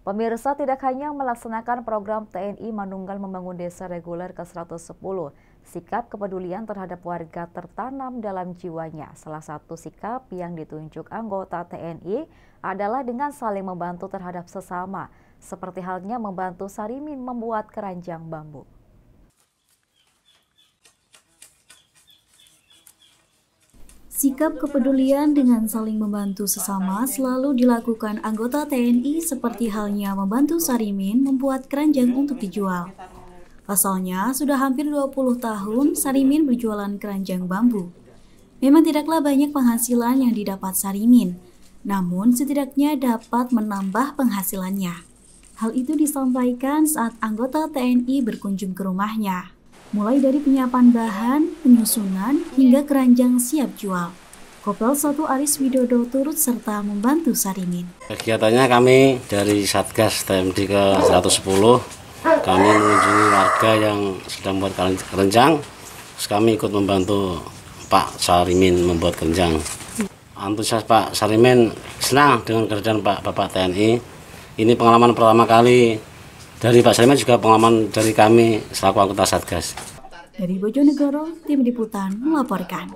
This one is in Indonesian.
Pemirsa tidak hanya melaksanakan program TNI Manunggal Membangun Desa Reguler ke-110, sikap kepedulian terhadap warga tertanam dalam jiwanya. Salah satu sikap yang ditunjuk anggota TNI adalah dengan saling membantu terhadap sesama, seperti halnya membantu Sarimin membuat keranjang bambu. Sikap kepedulian dengan saling membantu sesama selalu dilakukan anggota TNI seperti halnya membantu Sarimin membuat keranjang untuk dijual. Pasalnya, sudah hampir 20 tahun Sarimin berjualan keranjang bambu. Memang tidaklah banyak penghasilan yang didapat Sarimin, namun setidaknya dapat menambah penghasilannya. Hal itu disampaikan saat anggota TNI berkunjung ke rumahnya mulai dari penyiapan bahan, penyusunan, hingga keranjang siap jual. Kopel Satu Aris Widodo turut serta membantu Saringin. Kegiatannya kami dari Satgas TMD ke 110, kami mengunjungi warga yang sedang membuat kerenjang, terus kami ikut membantu Pak Sarimin membuat kerenjang. Antusias Pak Sarimin senang dengan kerjaan Pak Bapak TNI. Ini pengalaman pertama kali dari Pak Salman juga pengalaman dari kami selaku anggota Satgas. Dari Bojonegoro, tim liputan melaporkan.